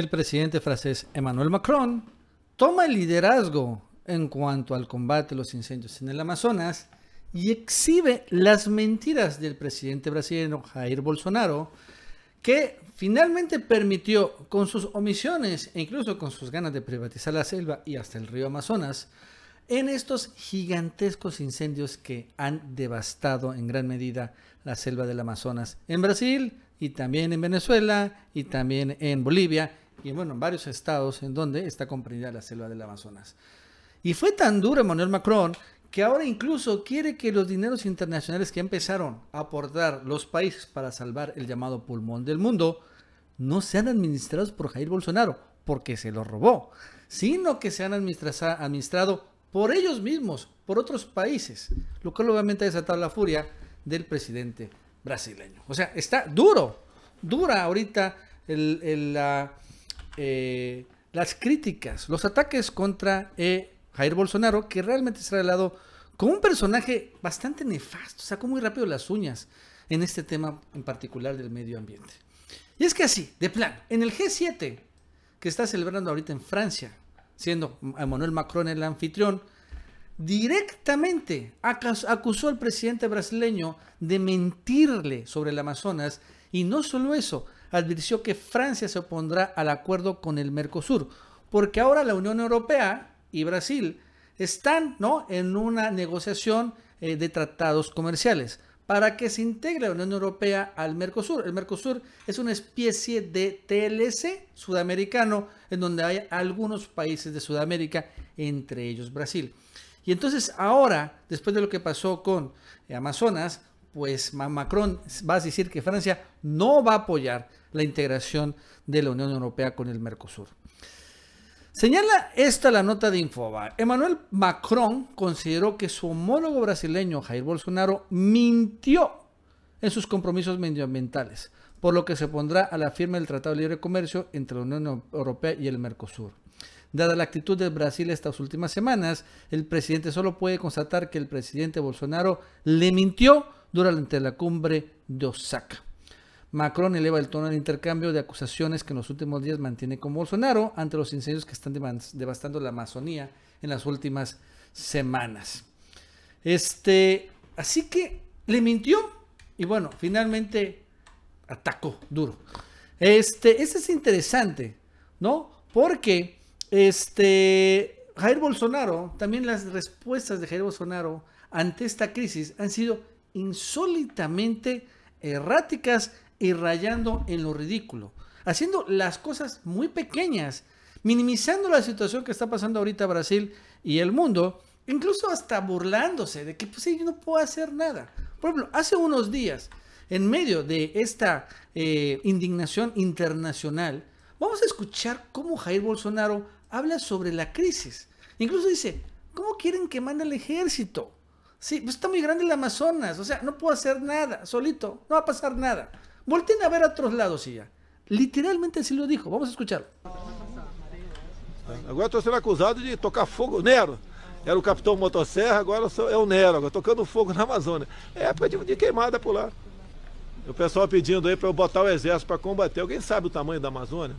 el presidente francés Emmanuel Macron toma el liderazgo en cuanto al combate a los incendios en el Amazonas y exhibe las mentiras del presidente brasileño Jair Bolsonaro, que finalmente permitió con sus omisiones e incluso con sus ganas de privatizar la selva y hasta el río Amazonas, en estos gigantescos incendios que han devastado en gran medida la selva del Amazonas en Brasil y también en Venezuela y también en Bolivia y bueno, en varios estados en donde está comprendida la selva del Amazonas. Y fue tan duro Emmanuel Macron que ahora incluso quiere que los dineros internacionales que empezaron a aportar los países para salvar el llamado pulmón del mundo no sean administrados por Jair Bolsonaro, porque se lo robó, sino que sean han administrado por ellos mismos, por otros países, lo cual obviamente ha desatado la furia del presidente brasileño. O sea, está duro, dura ahorita el, la, eh, las críticas, los ataques contra eh, Jair Bolsonaro, que realmente se ha revelado con un personaje bastante nefasto, sacó muy rápido las uñas en este tema en particular del medio ambiente. Y es que así, de plan, en el G7, que está celebrando ahorita en Francia, siendo Emmanuel Macron el anfitrión, directamente acusó al presidente brasileño de mentirle sobre el Amazonas y no solo eso, advirtió que Francia se opondrá al acuerdo con el Mercosur, porque ahora la Unión Europea y Brasil están ¿no? en una negociación eh, de tratados comerciales para que se integre la Unión Europea al Mercosur. El Mercosur es una especie de TLC sudamericano en donde hay algunos países de Sudamérica, entre ellos Brasil. Y entonces ahora, después de lo que pasó con eh, Amazonas, pues Macron va a decir que Francia no va a apoyar la integración de la Unión Europea con el Mercosur. Señala esta la nota de Infoba. Emmanuel Macron consideró que su homólogo brasileño Jair Bolsonaro mintió en sus compromisos medioambientales, por lo que se pondrá a la firma del Tratado de Libre Comercio entre la Unión Europea y el Mercosur. Dada la actitud de Brasil estas últimas semanas, el presidente solo puede constatar que el presidente Bolsonaro le mintió durante la cumbre de Osaka. Macron eleva el tono del intercambio de acusaciones que en los últimos días mantiene con Bolsonaro ante los incendios que están devastando la Amazonía en las últimas semanas. Este, así que le mintió y bueno, finalmente atacó duro. Este, este es interesante, ¿no? Porque este Jair Bolsonaro, también las respuestas de Jair Bolsonaro ante esta crisis han sido insólitamente erráticas y rayando en lo ridículo, haciendo las cosas muy pequeñas, minimizando la situación que está pasando ahorita Brasil y el mundo, incluso hasta burlándose de que pues yo no puedo hacer nada. Por ejemplo, hace unos días, en medio de esta eh, indignación internacional, vamos a escuchar cómo Jair Bolsonaro habla sobre la crisis. Incluso dice, ¿cómo quieren que mande el ejército? Sí, pues está muy grande el Amazonas, o sea, no puedo hacer nada, solito, no va a pasar nada. Volten a ver a otros lados y ya. Literalmente así lo dijo. Vamos a escucharlo. Agora estou sendo acusado de tocar fogo. Nero, era o capitão motosserra, agora sou, é o Nero, agora tocando fogo na Amazônia. É época de, de queimada por lá. O pessoal pedindo aí para eu botar o exército para combater. Alguém sabe o tamanho da Amazônia?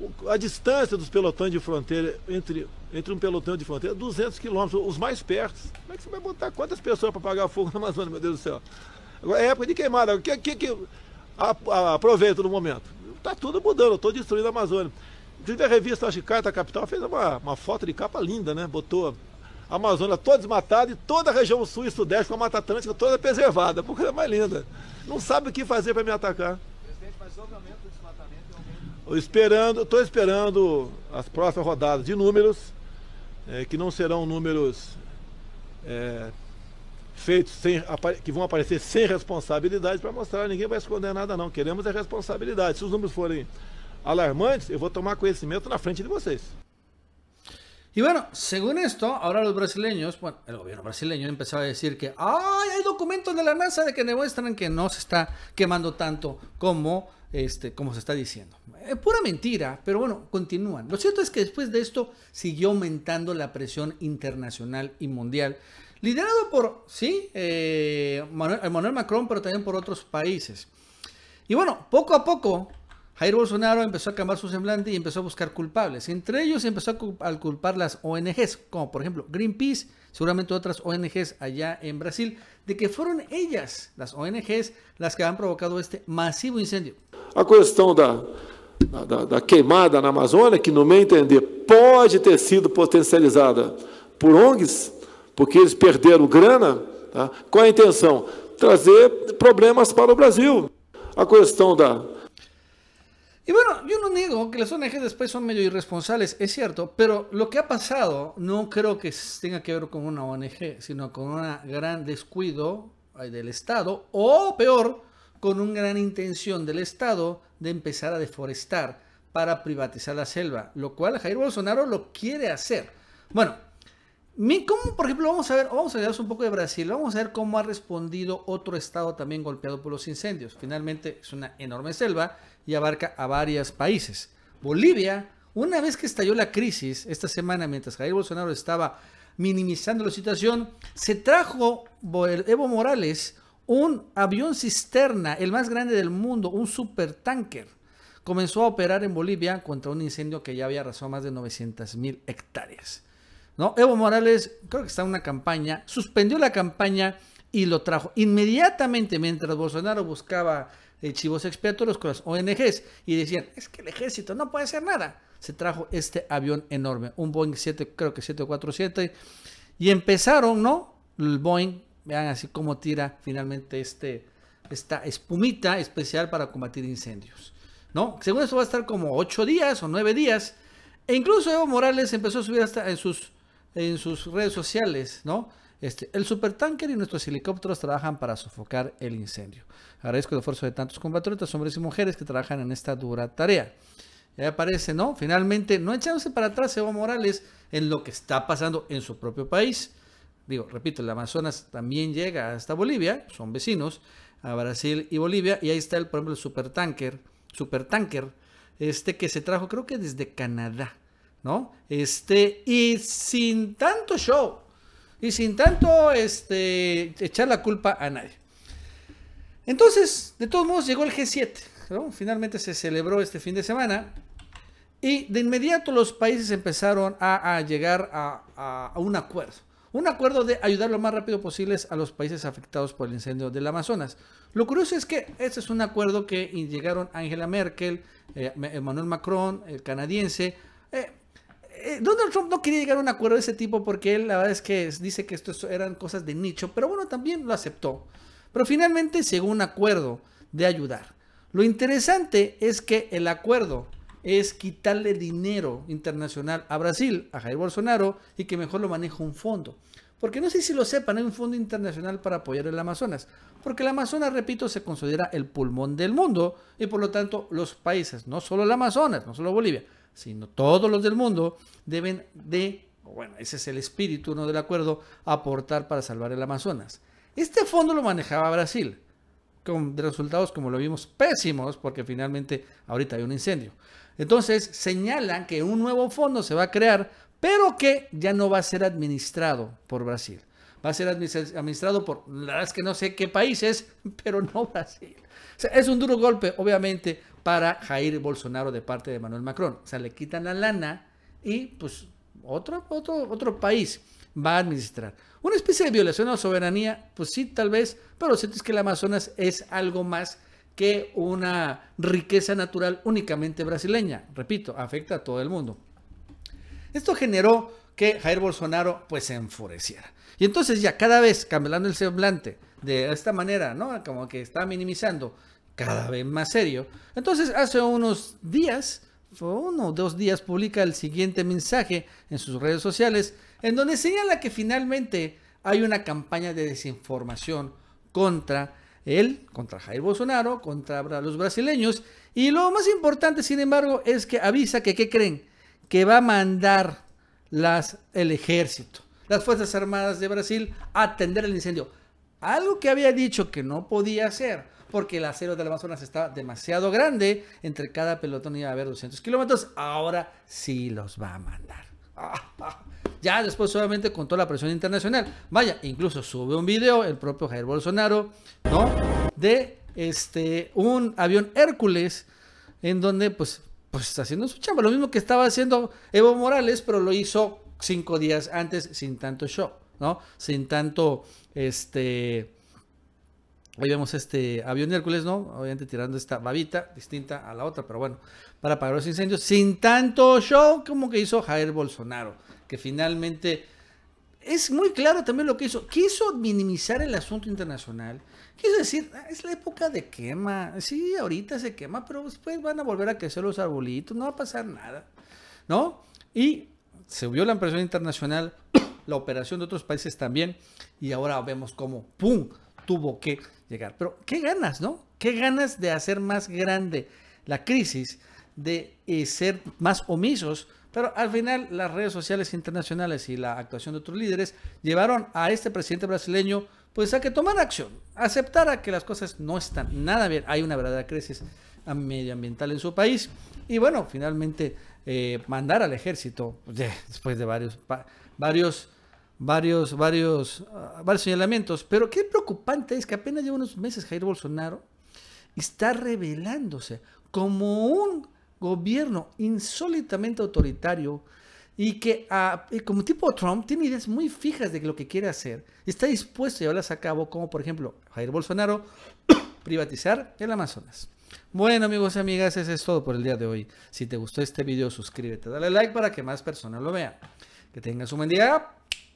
O, a distância dos pelotões de fronteira, entre, entre um pelotão de fronteira, 200 quilômetros, os mais perto. Como é que você vai botar quantas pessoas para apagar fogo na Amazônia, meu Deus do céu? É época de queimada. O que, que, que aproveito no momento? Está tudo mudando, estou destruindo a Amazônia. Inclusive a revista acho que Carta Capital fez uma, uma foto de capa linda, né? Botou a Amazônia toda desmatada e toda a região sul e sudeste com a Mata Atlântica toda preservada. Uma coisa mais linda. Não sabe o que fazer para me atacar. Presidente, mas houve aumento do desmatamento? É estou esperando, tô esperando as próximas rodadas de números, é, que não serão números é, feitos sem, que vão aparecer sem responsabilidade para mostrar, ninguém vai esconder nada não, queremos a responsabilidade. Se os números forem alarmantes, eu vou tomar conhecimento na frente de vocês. Y bueno, según esto, ahora los brasileños, bueno, el gobierno brasileño empezó a decir que ¡ay! hay documentos de la NASA de que demuestran que no se está quemando tanto como, este, como se está diciendo. Es eh, pura mentira, pero bueno, continúan. Lo cierto es que después de esto siguió aumentando la presión internacional y mundial liderado por, sí, eh, Manuel, Emmanuel Macron, pero también por otros países. Y bueno, poco a poco, Jair Bolsonaro empezó a cambiar su semblante y empezó a buscar culpables. Entre ellos empezó a culpar las ONGs, como por ejemplo Greenpeace, seguramente otras ONGs allá en Brasil, de que fueron ellas, las ONGs, las que han provocado este masivo incendio. La cuestión da, da, quemada en la Amazônia, que no me entender puede ter sido potencializada por ONGs, porque eles perderam grana. con Qual a de Traer problemas para Brasil. A cuestión da, Y bueno, yo no niego que las ongs después son medio irresponsables, es cierto, pero lo que ha pasado no creo que tenga que ver con una ONG, sino con un gran descuido del Estado, o peor, con una gran intención del Estado de empezar a deforestar para privatizar la selva, lo cual Jair Bolsonaro lo quiere hacer. Bueno, ¿Cómo, por ejemplo, vamos a ver, vamos a hablar un poco de Brasil, vamos a ver cómo ha respondido otro estado también golpeado por los incendios? Finalmente es una enorme selva y abarca a varios países. Bolivia, una vez que estalló la crisis esta semana, mientras Jair Bolsonaro estaba minimizando la situación, se trajo Evo Morales un avión cisterna, el más grande del mundo, un supertanker. Comenzó a operar en Bolivia contra un incendio que ya había arrasado más de 900 mil hectáreas. ¿no? Evo Morales, creo que está en una campaña, suspendió la campaña y lo trajo. Inmediatamente, mientras Bolsonaro buscaba eh, chivos expiatorios con las ONGs y decían, es que el ejército no puede hacer nada, se trajo este avión enorme, un Boeing 7, creo que 747, y empezaron, ¿no? El Boeing, vean así cómo tira finalmente este, esta espumita especial para combatir incendios, ¿no? Según esto va a estar como 8 días o 9 días. E incluso Evo Morales empezó a subir hasta en sus en sus redes sociales, ¿no? Este, el supertanker y nuestros helicópteros trabajan para sofocar el incendio. Agradezco el esfuerzo de tantos combatientes, hombres y mujeres que trabajan en esta dura tarea. Ya aparece, ¿no? Finalmente, no echándose para atrás Evo Morales en lo que está pasando en su propio país. Digo, repito, el Amazonas también llega hasta Bolivia, son vecinos, a Brasil y Bolivia, y ahí está, el, por ejemplo, el supertanker, supertanker, este que se trajo creo que desde Canadá, ¿no? Este, y sin tanto show, y sin tanto este, echar la culpa a nadie. Entonces, de todos modos, llegó el G7, Finalmente se celebró este fin de semana. Y de inmediato los países empezaron a, llegar a, un acuerdo. Un acuerdo de ayudar lo más rápido posible a los países afectados por el incendio del Amazonas. Lo curioso es que este es un acuerdo que llegaron Angela Merkel, eh, Emmanuel Macron, el canadiense, eh, Donald Trump no quería llegar a un acuerdo de ese tipo porque él, la verdad es que dice que esto eran cosas de nicho, pero bueno, también lo aceptó. Pero finalmente llegó a un acuerdo de ayudar. Lo interesante es que el acuerdo es quitarle dinero internacional a Brasil, a Jair Bolsonaro, y que mejor lo maneje un fondo. Porque no sé si lo sepan, hay un fondo internacional para apoyar el Amazonas. Porque el Amazonas, repito, se considera el pulmón del mundo y por lo tanto los países, no solo el Amazonas, no solo Bolivia, sino todos los del mundo deben de, bueno, ese es el espíritu ¿no? del acuerdo, aportar para salvar el Amazonas. Este fondo lo manejaba Brasil, con resultados como lo vimos pésimos, porque finalmente ahorita hay un incendio. Entonces señalan que un nuevo fondo se va a crear, pero que ya no va a ser administrado por Brasil. Va a ser administrado por, la verdad es que no sé qué países, pero no Brasil. es un duro golpe, obviamente, para Jair Bolsonaro de parte de Manuel Macron. O sea, le quitan la lana y pues otro, otro, otro país va a administrar. Una especie de violación a la soberanía, pues sí, tal vez, pero lo cierto es que el Amazonas es algo más que una riqueza natural únicamente brasileña. Repito, afecta a todo el mundo. Esto generó que Jair Bolsonaro pues se enfureciera. Y entonces ya cada vez cambiando el semblante de esta manera, ¿no? Como que está minimizando cada vez más serio. Entonces, hace unos días, uno o dos días, publica el siguiente mensaje en sus redes sociales, en donde señala que finalmente hay una campaña de desinformación contra él, contra Jair Bolsonaro, contra los brasileños. Y lo más importante, sin embargo, es que avisa que, ¿qué creen? Que va a mandar las, el ejército, las Fuerzas Armadas de Brasil a atender el incendio. Algo que había dicho que no podía hacer porque el acero la Amazonas estaba demasiado grande. Entre cada pelotón iba a haber 200 kilómetros. Ahora sí los va a mandar. Ya después, solamente con toda la presión internacional. Vaya, incluso sube un video el propio Jair Bolsonaro, ¿no? De este, un avión Hércules en donde, pues, pues está haciendo su chamba. Lo mismo que estaba haciendo Evo Morales, pero lo hizo cinco días antes sin tanto show, ¿no? Sin tanto, este, Hoy vemos este avión Hércules, ¿no? Obviamente tirando esta babita distinta a la otra, pero bueno, para apagar los incendios, sin tanto show como que hizo Jair Bolsonaro, que finalmente es muy claro también lo que hizo. Quiso minimizar el asunto internacional, quiso decir, ah, es la época de quema, sí, ahorita se quema, pero después van a volver a crecer los arbolitos, no va a pasar nada, ¿no? Y se vio la impresión internacional, la operación de otros países también, y ahora vemos cómo, ¡pum! tuvo que llegar. Pero qué ganas, ¿no? Qué ganas de hacer más grande la crisis, de eh, ser más omisos. Pero al final las redes sociales internacionales y la actuación de otros líderes llevaron a este presidente brasileño pues a que tomara acción, aceptara que las cosas no están nada bien, hay una verdadera crisis medioambiental en su país y bueno, finalmente eh, mandar al ejército, pues, después de varios, varios varios, varios, ah, varios señalamientos. Pero qué preocupante es que apenas lleva unos meses Jair Bolsonaro está revelándose como un gobierno insólitamente autoritario y que ah, como tipo Trump tiene ideas muy fijas de lo que quiere hacer. Está dispuesto a llevarlas a cabo, como por ejemplo Jair Bolsonaro privatizar el Amazonas. Bueno amigos y amigas, eso es todo por el día de hoy. Si te gustó este video, suscríbete, dale like para que más personas lo vean. Que tengas un buen día